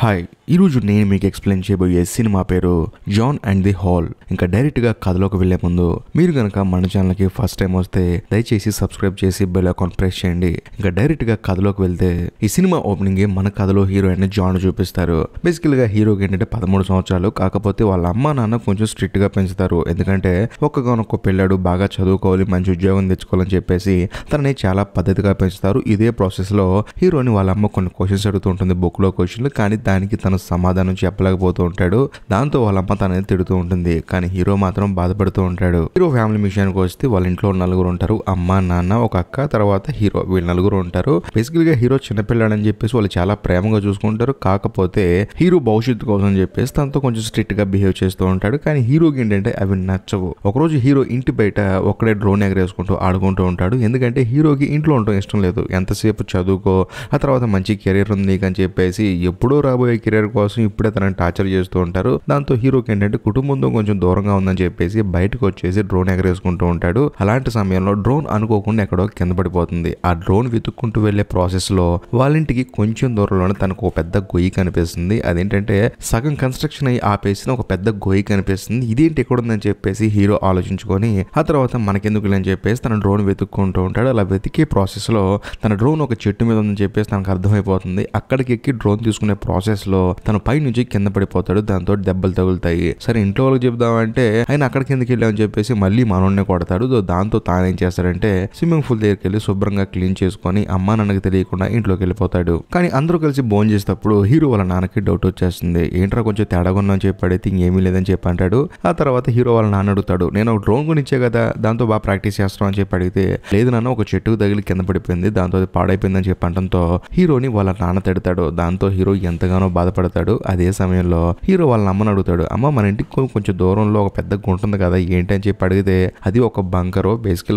hi ఈరోజు నేను మీకు ఎక్స్ప్లెయిన్ చేయబోయే సినిమా పేరు జాన్ అండ్ ది హాల్ ఇంకా డైరెక్ట్గా కథలోకి వెళ్లే ముందు మీరు కనుక మన ఛానల్కి ఫస్ట్ టైం వస్తే దయచేసి సబ్స్క్రైబ్ చేసి బెల్ అకౌంట్ ప్రెస్ చేయండి ఇంకా డైరెక్ట్గా కథలోకి వెళ్తే ఈ సినిమా ఓపెనింగ్ మన కథలో హీరోయిన్ జాన్ చూపిస్తారు బేసికల్గా హీరోకి ఏంటంటే పదమూడు సంవత్సరాలు కాకపోతే వాళ్ళ అమ్మ నాన్న కొంచెం స్ట్రిక్ట్గా పెంచుతారు ఎందుకంటే ఒక్కగానొక్క పిల్లాడు బాగా చదువుకోవాలి మంచి ఉద్యోగం తెచ్చుకోవాలని చెప్పేసి తనని చాలా పద్ధతిగా పెంచుతారు ఇదే ప్రాసెస్లో హీరోని వాళ్ళ అమ్మ కొన్ని క్వశ్చన్స్ అడుగుతుంటుంది బుక్లో క్వశ్చన్లు కానీ కానీ దానికి తను సమాధానం చెప్పలేకపోతూ ఉంటాడు దాంతో వాళ్ళమ్మ తనని తిడుతూ ఉంటుంది కానీ హీరో మాత్రం బాధపడుతూ ఉంటాడు హీరో ఫ్యామిలీ విషయానికి వస్తే వాళ్ళ ఇంట్లో నలుగురు ఉంటారు అమ్మ నాన్న ఒక అక్క తర్వాత హీరో వీళ్ళు నలుగురు ఉంటారు బేసికల్ గా హీరో చిన్నపిల్లాడని చెప్పేసి వాళ్ళు చాలా ప్రేమగా చూసుకుంటారు కాకపోతే హీరో భవిష్యత్తు కోసం చెప్పేసి తనతో కొంచెం స్ట్రిక్ట్ గా బిహేవ్ చేస్తూ ఉంటాడు కానీ హీరోకి ఏంటంటే అవి నచ్చవు ఒకరోజు హీరో ఇంటి బయట ఒక్కడే డ్రోన్ ఎగరేసుకుంటూ ఆడుకుంటూ ఉంటాడు ఎందుకంటే హీరోకి ఇంట్లో ఉండటం ఇష్టం లేదు ఎంతసేపు చదువుకో ఆ తర్వాత మంచి కెరీర్ ఉంది అని చెప్పేసి ఎప్పుడో రాబోయే కెరీర్ కోసం ఇప్పుడే తనని టార్చర్ చేస్తూ ఉంటారు దాంతో హీరోకి ఏంటంటే కుటుంబంతో కొంచెం దూరంగా ఉందని చెప్పేసి బయటకు వచ్చేసి డ్రోన్ ఎగరేసుకుంటూ ఉంటాడు అలాంటి సమయంలో డ్రోన్ అనుకోకుండా ఎక్కడో కింద పడిపోతుంది ఆ డ్రోన్ వెతుక్కుంటూ వెళ్లే ప్రాసెస్ లో వాళ్ళింటికి కొంచెం దూరంలోనే తనకు ఒక పెద్ద గొయ్యి కనిపిస్తుంది అదేంటంటే సగం కన్స్ట్రక్షన్ అయి ఆపేసిన ఒక పెద్ద గొయ్యి కనిపిస్తుంది ఇదేంటి ఉందని చెప్పేసి హీరో ఆలోచించుకొని ఆ తర్వాత మనకెందుకు లేని చెప్పేసి తన డ్రోన్ వెతుక్కుంటూ ఉంటాడు అలా వెతికే ప్రాసెస్ లో తన డ్రోన్ ఒక చెట్టు మీద ఉందని చెప్పేసి తనకు అర్థమైపోతుంది అక్కడికి ఎక్కి డ్రోన్ తీసుకునే ప్రాసెస్ లో తను పై నుంచి కింద పడిపోతాడు దాంతో దెబ్బలు తగులుతాయి సరే ఇంట్లో వాళ్ళకి చెప్దామంటే ఆయన అక్కడ కిందకి వెళ్ళామని చెప్పేసి మళ్ళీ మనోడిని కొడతాడు దాంతో తానేం చేస్తాడంటే స్విమ్మింగ్ పూల్ దగ్గరికి వెళ్ళి శుభ్రంగా క్లీన్ చేసుకొని అమ్మ నాన్నకి తెలియకుండా ఇంట్లోకి వెళ్ళిపోతాడు కానీ అందరూ కలిసి భోజనం చేసేటప్పుడు హీరో వాళ్ళ నాన్నకి డౌట్ వచ్చేస్తుంది ఏంట్రా కొంచెం తేడాగున్నా అని చెప్పి అడిగితే ఏమీ లేదని చెప్పి అంటాడు ఆ తర్వాత హీరో వాళ్ళ నాన్న అడుగుతాడు నేను డ్రోన్ గురించే కదా దాంతో బాగా ప్రాక్టీస్ చేస్తామని అని చెప్పి అడిగితే లేదు నాన్న ఒక చెట్టుకు తగిలి కింద పడిపోయింది దాంతో అది పాడైపోయిందని చెప్పి అంటంతో హీరోని వాళ్ళ నాన్న తిడతాడు దాంతో హీరో ఎంత ఎంతగానో బాధపడతాడు అదే సమయంలో హీరో వాళ్ళ అమ్మని అడుగుతాడు అమ్మ మన ఇంటికి కొంచెం దూరంలో ఒక పెద్ద గుంట ఉంది కదా ఏంటి అని చెప్పి అడిగితే అది ఒక బంకరో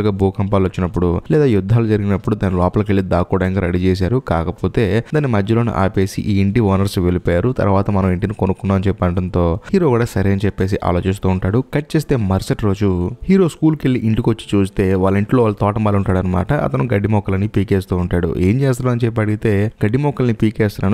గా భూకంపాలు వచ్చినప్పుడు లేదా యుద్ధాలు జరిగినప్పుడు దాని లోపలికి వెళ్ళి దాక్కోవడానికి రెడీ చేశారు కాకపోతే దాని మధ్యలోనే ఆపేసి ఈ ఇంటి ఓనర్స్ వెళ్ళిపోయారు తర్వాత మనం ఇంటిని కొనుక్కున్నాం అని చెప్పి హీరో కూడా సరే అని చెప్పేసి ఆలోచిస్తూ ఉంటాడు కట్ చేస్తే మరుసటి రోజు హీరో స్కూల్కి వెళ్ళి ఇంటికి వచ్చి చూస్తే వాళ్ళ ఇంట్లో వాళ్ళ తోటమాలు ఉంటాడు అనమాట అతను గడ్డి మొక్కలని పీకేస్తూ ఉంటాడు ఏం చేస్తాడు అని చెప్పి అడిగితే గడ్డి మొక్కల్ని పీకేస్తున్నాను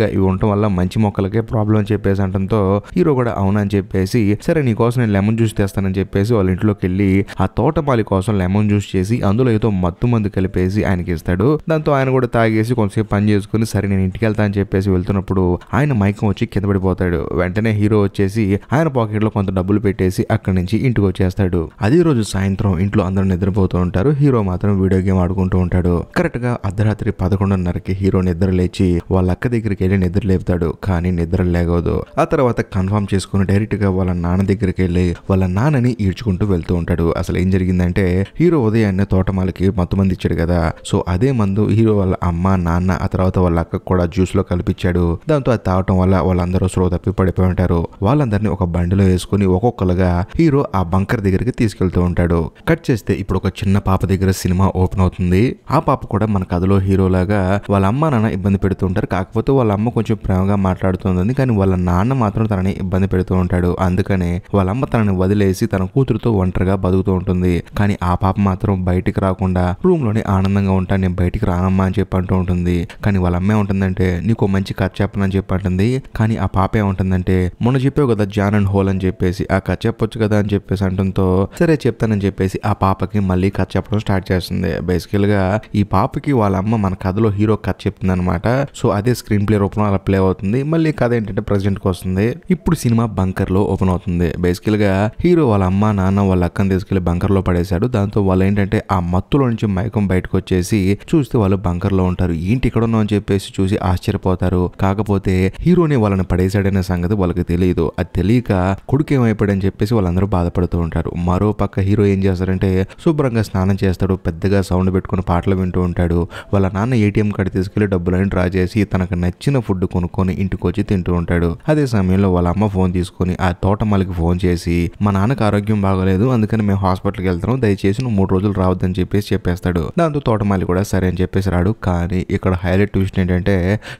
గా ఇవి ఉండటం వల్ల మంచి మొక్కలకే ప్రాబ్లం అని చెప్పేసి అంటంతో హీరో కూడా అవునని చెప్పేసి సరే నీ కోసం నేను లెమన్ జ్యూస్ తెస్తానని చెప్పేసి వాళ్ళ ఇంట్లోకి వెళ్ళి ఆ తోటపాలి కోసం లెమన్ జ్యూస్ చేసి అందులో ఏదో మత్తు మందు కలిపేసి ఆయనకి ఇస్తాడు దాంతో ఆయన కూడా తాగేసి కొంతసేపు పని చేసుకుని సరే నేను ఇంటికి వెళ్తా అని చెప్పేసి వెళ్తున్నప్పుడు ఆయన మైకం వచ్చి కింద పడిపోతాడు వెంటనే హీరో వచ్చేసి ఆయన పాకెట్ లో కొంత డబ్బులు పెట్టేసి అక్కడి నుంచి ఇంటికి వచ్చేస్తాడు అదే రోజు సాయంత్రం ఇంట్లో అందరూ నిద్రపోతూ ఉంటారు హీరో మాత్రం వీడియో గేమ్ ఆడుకుంటూ ఉంటాడు కరెక్ట్ గా అర్ధరాత్రి పదకొండున్నరకి హీరో నిద్ర లేచి వాళ్ళ అక్క దగ్గరికి వెళ్ళి నిద్ర లేపుతాడు కానీ నిద్ర లేగదు ఆ తర్వాత కన్ఫర్మ్ చేసుకుని గా వాళ్ళ నాన్న దగ్గరికి వెళ్ళి వాళ్ళ నాన్నని ఈడ్చుకుంటూ వెళ్తూ ఉంటాడు అసలు ఏం జరిగిందంటే హీరో ఉదయాన్నే తోటమాలకి మత్తు మంది ఇచ్చాడు కదా సో అదే మందు హీరో వాళ్ళ అమ్మ నాన్న ఆ తర్వాత వాళ్ళ అక్క కూడా జ్యూస్ లో కల్పించాడు దాంతో అది తాగటం వల్ల వాళ్ళందరూ స్లో తప్పి పడిపోయి ఉంటారు వాళ్ళందరినీ ఒక బండిలో వేసుకుని ఒక్కొక్కరుగా హీరో ఆ బంకర్ దగ్గరికి తీసుకెళ్తూ ఉంటాడు కట్ చేస్తే ఇప్పుడు ఒక చిన్న పాప దగ్గర సినిమా ఓపెన్ అవుతుంది ఆ పాప కూడా మన కథలో హీరోలాగా వాళ్ళ అమ్మ నాన్న ఇబ్బంది పెడుతుంటారు కాకపోతే వాళ్ళ అమ్మకు కొంచెం ప్రేమగా మాట్లాడుతుంది కానీ వాళ్ళ నాన్న మాత్రం తనని ఇబ్బంది పెడుతూ ఉంటాడు అందుకనే వాళ్ళమ్మ తనని వదిలేసి తన కూతురుతో ఒంటరిగా బతుకుతూ ఉంటుంది కానీ ఆ పాప మాత్రం బయటికి రాకుండా రూమ్ లోనే ఆనందంగా ఉంటా నేను బయటికి రానమ్మా అని చెప్పి అంటూ ఉంటుంది కానీ వాళ్ళ అమ్మే ఉంటుందంటే నీకు మంచి కథ చెప్పనని చెప్పి అంటుంది కానీ ఆ పాప ఏముంటుందంటే మొన్న చెప్పావు కదా జాన్ అండ్ హోల్ అని చెప్పేసి ఆ కథ చెప్పొచ్చు కదా అని చెప్పేసి అంటుంతో సరే చెప్తానని చెప్పేసి ఆ పాపకి మళ్ళీ కథ చెప్పడం స్టార్ట్ చేస్తుంది బేసికల్ గా ఈ పాపకి వాళ్ళ అమ్మ మన కథలో హీరో కథ చెప్తుంది అనమాట సో అదే స్క్రీన్ ప్లే రూపంలో అలా ప్లే అవుతుంది మళ్ళీ కథ ఏంటంటే ప్రెసిడెంట్ వస్తుంది ఇప్పుడు సినిమా బంకర్ లో ఓపెన్ అవుతుంది బేసికల్ గా హీరో వాళ్ళ అమ్మ నాన్న వాళ్ళ అక్కను తీసుకెళ్లి లో పడేశాడు దాంతో వాళ్ళు ఏంటంటే ఆ మత్తులో నుంచి మైకం బయటకు వచ్చేసి చూస్తే వాళ్ళు బంకర్ లో ఉంటారు ఏంటి ఇక్కడ ఉన్నావు అని చెప్పేసి చూసి ఆశ్చర్యపోతారు కాకపోతే హీరోని వాళ్ళని పడేశాడనే సంగతి వాళ్ళకి తెలియదు అది తెలియక కొడుకు అని చెప్పేసి వాళ్ళందరూ బాధపడుతూ ఉంటారు మరో పక్క హీరో ఏం చేస్తారంటే శుభ్రంగా స్నానం చేస్తాడు పెద్దగా సౌండ్ పెట్టుకుని పాటలు వింటూ ఉంటాడు వాళ్ళ నాన్న ఏటీఎం కార్డు తీసుకెళ్లి డబ్బులని డ్రా చేసి తనకు నచ్చిన ఫుడ్ ఫుడ్ కొనుక్కొని ఇంటికొచ్చి తింటూ ఉంటాడు అదే సమయంలో వాళ్ళ అమ్మ ఫోన్ తీసుకొని ఆ తోటమాలికి ఫోన్ చేసి మా నాన్నకు ఆరోగ్యం బాగోలేదు అందుకని మేము హాస్పిటల్కి వెళ్తాం దయచేసి నువ్వు మూడు రోజులు రావద్దని చెప్పేసి చెప్పేస్తాడు దాంతో తోటమాలి కూడా సరే అని చెప్పేసి రాడు కానీ ఇక్కడ హైలైట్ ట్విస్ట్ ఏంటంటే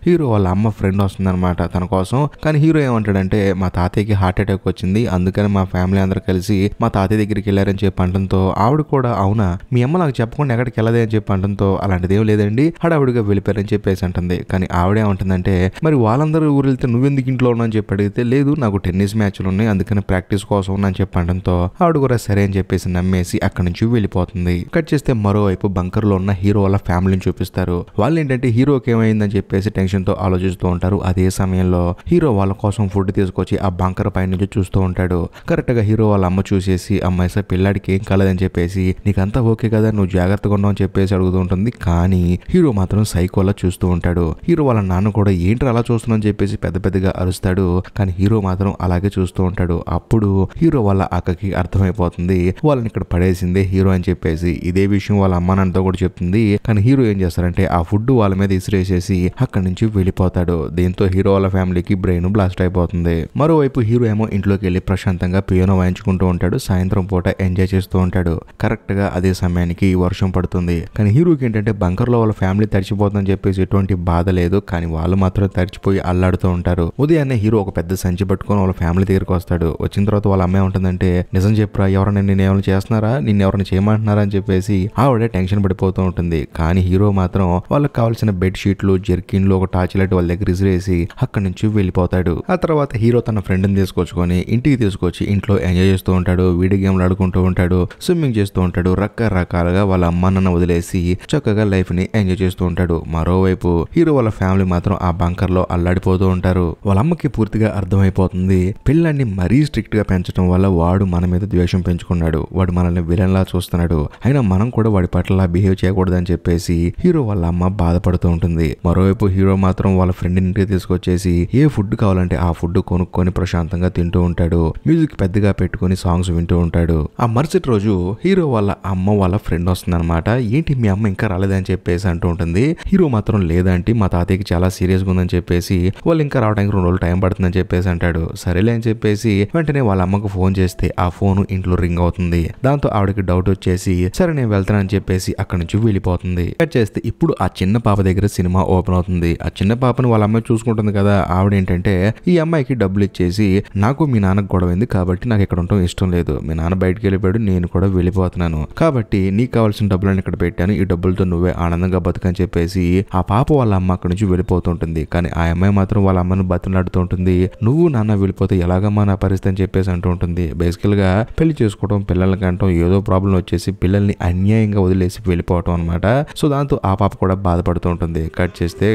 హీరో వాళ్ళ అమ్మ ఫ్రెండ్ వస్తుందన్నమాట తన కోసం కానీ హీరో ఏమంటాడంటే మా తాతయ్యకి హార్ట్ అటాక్ వచ్చింది అందుకని మా ఫ్యామిలీ అందరూ కలిసి మా తాతయ్య దగ్గరికి వెళ్ళారని చెప్పి అనడంతో ఆవిడ కూడా అవునా మీ అమ్మ నాకు చెప్పకుండా ఎక్కడికి వెళ్ళదే అని చెప్పి అనడంతో అలాంటిది ఏం లేదండి హడావిడిగా వెళ్ళిపోయారని చెప్పేసి అంటుంది కానీ ఆవిడేమంటుందంటే మరి వాళ్ళందరూ ఊరు వెళ్తే నువ్వెందుకు ఇంట్లో ఉన్నా అని చెప్పి అడిగితే లేదు నాకు టెన్నిస్ మ్యాచ్లు ఉన్నాయి అందుకని ప్రాక్టీస్ కోసం అని చెప్పడంతో ఆవిడ కూడా సరే అని చెప్పేసి నమ్మేసి అక్కడి నుంచి వెళ్ళిపోతుంది కట్ చేస్తే మరోవైపు లో ఉన్న హీరో వాళ్ళ ఫ్యామిలీని చూపిస్తారు వాళ్ళు ఏంటంటే హీరోకి ఏమైందని చెప్పేసి టెన్షన్ తో ఆలోచిస్తూ ఉంటారు అదే సమయంలో హీరో వాళ్ళ కోసం ఫుడ్ తీసుకొచ్చి ఆ బంకర్ పై నుంచి చూస్తూ ఉంటాడు కరెక్ట్గా హీరో వాళ్ళ అమ్మ చూసేసి అమ్మాయి సార్ పిల్లాడికి ఏం కాలేదని చెప్పేసి నీకంతా ఓకే కదా నువ్వు జాగ్రత్తగా ఉన్నావు అని చెప్పేసి అడుగుతూ ఉంటుంది కానీ హీరో మాత్రం సైకోలా చూస్తూ ఉంటాడు హీరో వాళ్ళ నాన్న కూడా ఏంటి ఏంట్రా అలా చూస్తున్నా చెప్పేసి పెద్ద పెద్దగా అరుస్తాడు కానీ హీరో మాత్రం అలాగే చూస్తూ ఉంటాడు అప్పుడు హీరో వాళ్ళ అక్కకి అర్థమైపోతుంది వాళ్ళని ఇక్కడ పడేసిందే హీరో అని చెప్పేసి ఇదే విషయం వాళ్ళ అమ్మానంతో కూడా చెప్తుంది కానీ హీరో ఏం చేస్తారంటే ఆ ఫుడ్ వాళ్ళ మీద ఇసిరేసేసి అక్కడి నుంచి వెళ్ళిపోతాడు దీంతో హీరో వాళ్ళ ఫ్యామిలీకి బ్రెయిన్ బ్లాస్ట్ అయిపోతుంది మరోవైపు హీరో ఏమో ఇంట్లోకి వెళ్ళి ప్రశాంతంగా పియోనో వాయించుకుంటూ ఉంటాడు సాయంత్రం పూట ఎంజాయ్ చేస్తూ ఉంటాడు కరెక్ట్ గా అదే సమయానికి వర్షం పడుతుంది కానీ హీరోకి ఏంటంటే బంకర్ లో వాళ్ళ ఫ్యామిలీ తడిచిపోతుందని చెప్పేసి ఎటువంటి బాధ లేదు కానీ వాళ్ళు మాత్రం తడిచిపోయి అల్లాడుతూ ఉంటారు ఉదయాన్నే అనే హీరో ఒక పెద్ద సంచి పట్టుకొని వాళ్ళ ఫ్యామిలీ దగ్గరికి వస్తాడు వచ్చిన తర్వాత వాళ్ళ అమ్మాయి ఉంటుందంటే నిజం చెప్పురా ఎవరైనా నేను ఏమైనా చేస్తున్నారా నిన్ను ఎవరైనా చేయమంటున్నారా అని చెప్పేసి ఆవిడ టెన్షన్ పడిపోతూ ఉంటుంది కానీ హీరో మాత్రం వాళ్ళకి కావాల్సిన బెడ్ షీట్లు జర్కిన్లు ఒక టార్చ్ లైట్ వాళ్ళ దగ్గర విసిరేసి అక్కడి నుంచి వెళ్ళిపోతాడు ఆ తర్వాత హీరో తన ఫ్రెండ్ని తీసుకొచ్చుకొని ఇంటికి తీసుకొచ్చి ఇంట్లో ఎంజాయ్ చేస్తూ ఉంటాడు వీడియో గేమ్లు ఆడుకుంటూ ఉంటాడు స్విమ్మింగ్ చేస్తూ ఉంటాడు రకరకాలుగా వాళ్ళ అమ్మ నాన్న వదిలేసి చక్కగా లైఫ్ ని ఎంజాయ్ చేస్తూ ఉంటాడు మరోవైపు హీరో వాళ్ళ ఫ్యామిలీ మాత్రం ఆ బంక కర్లో అల్లాడిపోతూ ఉంటారు వాళ్ళమ్మకి పూర్తిగా అర్థమైపోతుంది పిల్లల్ని మరీ స్ట్రిక్ట్ గా పెంచడం వల్ల వాడు మన మీద ద్వేషం పెంచుకున్నాడు వాడు మనల్ని విలన్లా చూస్తున్నాడు అయినా మనం కూడా వాడి పట్ల బిహేవ్ చేయకూడదని చెప్పేసి హీరో వాళ్ళ అమ్మ బాధపడుతూ ఉంటుంది మరోవైపు హీరో మాత్రం వాళ్ళ ఫ్రెండ్ ఇంటికి తీసుకొచ్చేసి ఏ ఫుడ్ కావాలంటే ఆ ఫుడ్ కొనుక్కొని ప్రశాంతంగా తింటూ ఉంటాడు మ్యూజిక్ పెద్దగా పెట్టుకుని సాంగ్స్ వింటూ ఉంటాడు ఆ మరుసటి రోజు హీరో వాళ్ళ అమ్మ వాళ్ళ ఫ్రెండ్ వస్తుందన్నమాట ఏంటి మీ అమ్మ ఇంకా రాలేదని చెప్పేసి అంటూ ఉంటుంది హీరో మాత్రం లేదంటే మా తాతయ్యకి చాలా సీరియస్గా అయిపోతుందని చెప్పేసి వాళ్ళు ఇంకా రావడానికి రెండు రోజులు టైం పడుతుందని చెప్పేసి అంటాడు సరేలే అని చెప్పేసి వెంటనే వాళ్ళ అమ్మకు ఫోన్ చేస్తే ఆ ఫోన్ ఇంట్లో రింగ్ అవుతుంది దాంతో ఆవిడకి డౌట్ వచ్చేసి సరే నేను వెళ్తానని చెప్పేసి అక్కడి నుంచి వెళ్ళిపోతుంది కట్ చేస్తే ఇప్పుడు ఆ చిన్న పాప దగ్గర సినిమా ఓపెన్ అవుతుంది ఆ చిన్న పాపను వాళ్ళ అమ్మాయి చూసుకుంటుంది కదా ఆవిడ ఏంటంటే ఈ అమ్మాయికి డబ్బులు ఇచ్చేసి నాకు మీ నాన్నకు ఉంది కాబట్టి నాకు ఇక్కడ ఉండటం ఇష్టం లేదు మీ నాన్న బయటకు వెళ్ళిపోయాడు నేను కూడా వెళ్ళిపోతున్నాను కాబట్టి నీకు కావాల్సిన డబ్బులను ఇక్కడ పెట్టాను ఈ డబ్బులతో నువ్వే ఆనందంగా బతుకని చెప్పేసి ఆ పాప వాళ్ళ అమ్మ అక్కడి నుంచి వెళ్ళిపోతుంటుంది కానీ ఆ అమ్మాయి మాత్రం వాళ్ళ అమ్మను బతిలాడుతూ ఉంటుంది నువ్వు నాన్న వెళ్ళిపోతే ఎలాగమ్మా నా పరిస్థితి అని చెప్పేసి అంటూ ఉంటుంది బేసికల్ గా పెళ్లి చేసుకోవడం పిల్లల్ని కంటం ఏదో ప్రాబ్లం వచ్చేసి పిల్లల్ని అన్యాయంగా వదిలేసి వెళ్ళిపోవటం అనమాట సో దాంతో ఆ పాప కూడా బాధపడుతూ ఉంటుంది కట్ చేస్తే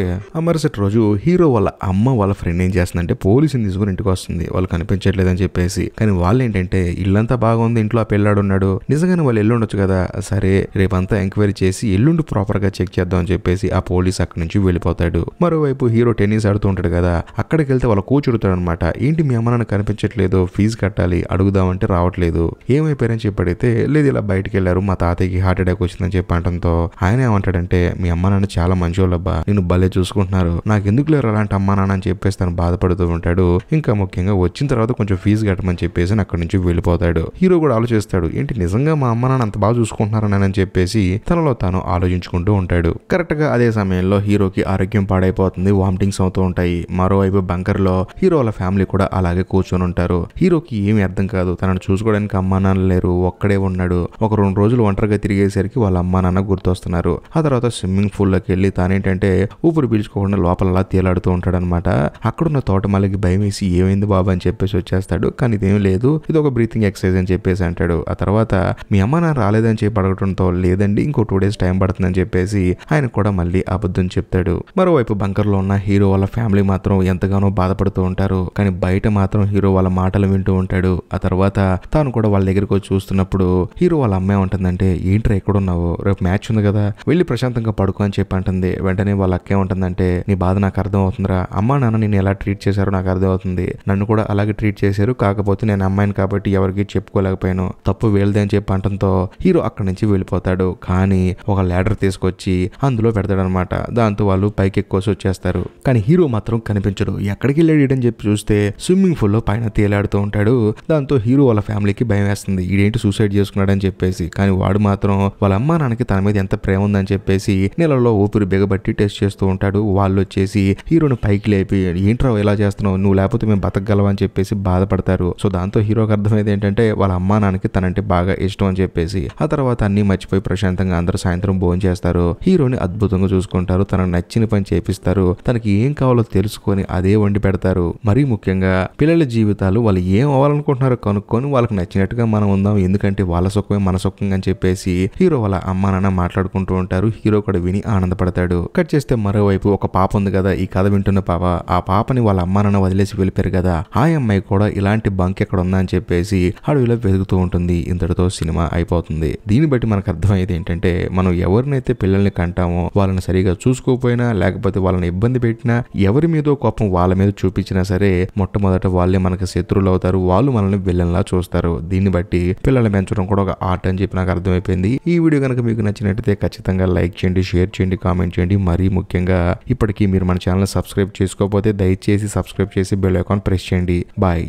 మరుసటి రోజు హీరో వాళ్ళ అమ్మ వాళ్ళ ఫ్రెండ్ ఏం చేస్తుందంటే పోలీసుని తీసుకుని ఇంటికి వస్తుంది వాళ్ళు కనిపించట్లేదు అని చెప్పేసి కానీ వాళ్ళు ఏంటంటే ఇల్లంతా బాగుంది ఇంట్లో ఆ పిల్లాడు ఉన్నాడు నిజంగానే వాళ్ళు ఎల్లుండొచ్చు కదా సరే రేపంతా ఎంక్వైరీ చేసి ఎల్లుండి ప్రాపర్ గా చెక్ చేద్దాం అని చెప్పేసి ఆ పోలీస్ అక్కడి నుంచి వెళ్ళిపోతాడు మరోవైపు హీరో హీరో టెన్నిస్ ఆడుతూ ఉంటాడు కదా అక్కడికి వెళ్తే వాళ్ళ కోచ్ అనమాట ఏంటి మీ అమ్మ నాన్న కనిపించట్లేదు ఫీజు కట్టాలి అడుగుదామంటే రావట్లేదు ఏమైపోయారని చెప్పి లేదు ఇలా బయటకు వెళ్ళారు మా తాతయ్యకి హార్ట్ అటాక్ వచ్చిందని చెప్పి అనడంతో ఆయన ఏమంటాడంటే మీ అమ్మ నాన్న చాలా మంచివాళ్ళబ్బా నేను భలే చూసుకుంటున్నారు నాకు ఎందుకు లేరు అలాంటి అమ్మా నాన్న అని చెప్పేసి తను బాధపడుతూ ఉంటాడు ఇంకా ముఖ్యంగా వచ్చిన తర్వాత కొంచెం ఫీజు కట్టమని చెప్పేసి అక్కడి నుంచి వెళ్ళిపోతాడు హీరో కూడా ఆలోచిస్తాడు ఏంటి నిజంగా మా అమ్మ నాన్న అంత బాగా చూసుకుంటున్నారని చెప్పేసి తనలో తాను ఆలోచించుకుంటూ ఉంటాడు కరెక్ట్ గా అదే సమయంలో హీరోకి ఆరోగ్యం పాడైపోతుంది వామ్ వామిటింగ్స్ అవుతూ ఉంటాయి మరోవైపు లో హీరోల ఫ్యామిలీ కూడా అలాగే కూర్చొని ఉంటారు హీరోకి ఏమి అర్థం కాదు తనను చూసుకోవడానికి అమ్మా నాన్న లేరు ఒక్కడే ఉన్నాడు ఒక రెండు రోజులు ఒంటరిగా తిరిగేసరికి వాళ్ళ అమ్మా నాన్న గుర్తొస్తున్నారు ఆ తర్వాత స్విమ్మింగ్ పూల్ లోకి వెళ్ళి తానేంటంటే ఊపిరి పీల్చుకోకుండా లోపల అలా తేలాడుతూ అనమాట అక్కడున్న తోటమాలకి భయం వేసి ఏమైంది బాబు అని చెప్పేసి వచ్చేస్తాడు కానీ ఇదేం లేదు ఇది ఒక బ్రీతింగ్ ఎక్సర్సైజ్ అని చెప్పేసి అంటాడు ఆ తర్వాత మీ అమ్మ నాన్న రాలేదని చెప్పి అడగడంతో లేదండి ఇంకో టూ డేస్ టైం పడుతుందని చెప్పేసి ఆయన కూడా మళ్ళీ అబద్ధం చెప్తాడు మరోవైపు బంకర్ లో ఉన్న హీరో వాళ్ళ ఫ్యామిలీ మాత్రం ఎంతగానో బాధపడుతూ ఉంటారు కానీ బయట మాత్రం హీరో వాళ్ళ మాటలు వింటూ ఉంటాడు ఆ తర్వాత తాను కూడా వాళ్ళ దగ్గరికి చూస్తున్నప్పుడు హీరో వాళ్ళ అమ్మాయి ఉంటుందంటే ఏంట్రా ఉన్నావు రేపు మ్యాచ్ ఉంది కదా వెళ్ళి ప్రశాంతంగా పడుకో అని చెప్పి అంటుంది వెంటనే వాళ్ళ అక్కే ఉంటుందంటే నీ బాధ నాకు అర్థం అవుతుందిరా అమ్మ నాన్న నేను ఎలా ట్రీట్ చేశారో నాకు అర్థం అవుతుంది నన్ను కూడా అలాగే ట్రీట్ చేశారు కాకపోతే నేను అమ్మాయిని కాబట్టి ఎవరికి చెప్పుకోలేకపోయాను తప్పు వేలదే అని చెప్పి అంటంతో హీరో అక్కడి నుంచి వెళ్ళిపోతాడు కానీ ఒక ల్యాడర్ తీసుకొచ్చి అందులో పెడతాడనమాట దాంతో వాళ్ళు పైకి ఎక్కువ వచ్చేస్తారు కానీ హీరో మాత్రం కనిపించడు ఎక్కడికి వెళ్ళాడు అని చెప్పి చూస్తే స్విమ్మింగ్ పూల్లో పైన తేలాడుతూ ఉంటాడు దాంతో హీరో వాళ్ళ ఫ్యామిలీకి భయం వేస్తుంది ఈడేంటి సూసైడ్ చేసుకున్నాడని చెప్పేసి కానీ వాడు మాత్రం వాళ్ళ అమ్మ నాన్నకి తన మీద ఎంత ప్రేమ ఉందని చెప్పేసి నెలలో ఊపిరి బిగబట్టి టెస్ట్ చేస్తూ ఉంటాడు వాళ్ళు వచ్చేసి హీరోను పైకి లేపి ఏంట్రా ఎలా చేస్తున్నావు నువ్వు లేకపోతే మేము బతకగలవా అని చెప్పేసి బాధపడతారు సో దాంతో హీరోకి అర్థమైంది ఏంటంటే వాళ్ళ అమ్మ నాన్నకి తనంటే బాగా ఇష్టం అని చెప్పేసి ఆ తర్వాత అన్ని మర్చిపోయి ప్రశాంతంగా అందరూ సాయంత్రం భోజనం చేస్తారు హీరోని అద్భుతంగా చూసుకుంటారు తనకు నచ్చిన పని చేపిస్తారు తనకి వాళ్ళకి ఏం కావాలో తెలుసుకొని అదే వండి పెడతారు మరీ ముఖ్యంగా పిల్లల జీవితాలు వాళ్ళు ఏం అవ్వాలనుకుంటున్నారో కనుక్కొని వాళ్ళకి నచ్చినట్టుగా మనం ఉందాం ఎందుకంటే వాళ్ళ సుఖమే మన సుఖం అని చెప్పేసి హీరో వాళ్ళ అమ్మ నాన్న మాట్లాడుకుంటూ ఉంటారు హీరో కూడా విని ఆనందపడతాడు కట్ చేస్తే మరోవైపు ఒక పాప ఉంది కదా ఈ కథ వింటున్న పాప ఆ పాపని వాళ్ళ అమ్మ నాన్న వదిలేసి వెళ్ళిపోయారు కదా ఆ అమ్మాయి కూడా ఇలాంటి బంక్ ఎక్కడ ఉందా అని చెప్పేసి అడవిలో వెతుకుతూ ఉంటుంది ఇంతటితో సినిమా అయిపోతుంది దీన్ని బట్టి మనకు అర్థమయ్యేది ఏంటంటే మనం ఎవరినైతే పిల్లల్ని కంటామో వాళ్ళని సరిగా చూసుకోకపోయినా లేకపోతే వాళ్ళని ఇబ్బంది పెట్టి పెట్టినా ఎవరి మీదో కోపం వాళ్ళ మీద చూపించినా సరే మొట్టమొదట వాళ్ళే మనకి శత్రువులు అవుతారు వాళ్ళు మనల్ని విల్లన్లా చూస్తారు దీన్ని బట్టి పిల్లల్ని పెంచడం కూడా ఒక ఆర్ట్ అని చెప్పి నాకు అర్థమైపోయింది ఈ వీడియో కనుక మీకు నచ్చినట్టయితే ఖచ్చితంగా లైక్ చేయండి షేర్ చేయండి కామెంట్ చేయండి మరీ ముఖ్యంగా ఇప్పటికీ మీరు మన ఛానల్ సబ్స్క్రైబ్ చేసుకోకపోతే దయచేసి సబ్స్క్రైబ్ చేసి బెల్ ఐకాన్ ప్రెస్ చేయండి బాయ్